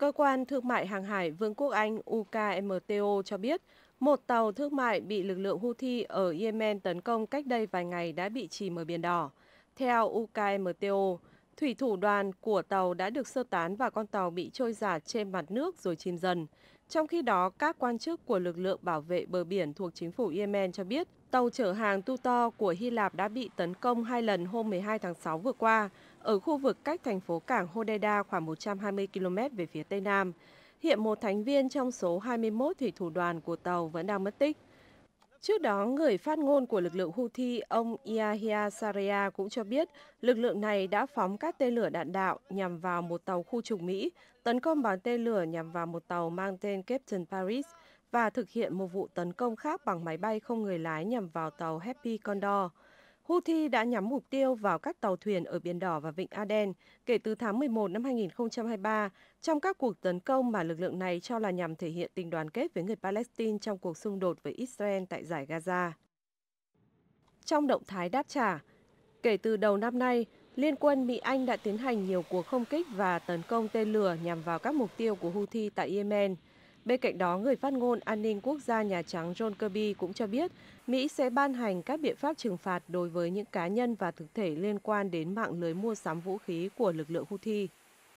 Cơ quan Thương mại Hàng hải Vương quốc Anh UKMTO cho biết, một tàu thương mại bị lực lượng Houthi ở Yemen tấn công cách đây vài ngày đã bị chìm ở Biển Đỏ. Theo UKMTO, thủy thủ đoàn của tàu đã được sơ tán và con tàu bị trôi giạt trên mặt nước rồi chìm dần. Trong khi đó, các quan chức của lực lượng bảo vệ bờ biển thuộc chính phủ Yemen cho biết tàu chở hàng to của Hy Lạp đã bị tấn công hai lần hôm 12 tháng 6 vừa qua ở khu vực cách thành phố cảng Hodeida khoảng 120 km về phía tây nam. Hiện một thành viên trong số 21 thủy thủ đoàn của tàu vẫn đang mất tích. Trước đó, người phát ngôn của lực lượng Houthi, ông Yahya Saria cũng cho biết lực lượng này đã phóng các tên lửa đạn đạo nhằm vào một tàu khu trục Mỹ, tấn công bằng tên lửa nhằm vào một tàu mang tên Captain Paris và thực hiện một vụ tấn công khác bằng máy bay không người lái nhằm vào tàu Happy Condor. Houthi đã nhắm mục tiêu vào các tàu thuyền ở Biển Đỏ và Vịnh Aden kể từ tháng 11 năm 2023 trong các cuộc tấn công mà lực lượng này cho là nhằm thể hiện tình đoàn kết với người Palestine trong cuộc xung đột với Israel tại giải Gaza. Trong động thái đáp trả, kể từ đầu năm nay, Liên quân Mỹ-Anh đã tiến hành nhiều cuộc không kích và tấn công tên lửa nhằm vào các mục tiêu của Houthi tại Yemen – Bên cạnh đó, người phát ngôn an ninh quốc gia Nhà Trắng John Kirby cũng cho biết Mỹ sẽ ban hành các biện pháp trừng phạt đối với những cá nhân và thực thể liên quan đến mạng lưới mua sắm vũ khí của lực lượng Houthi.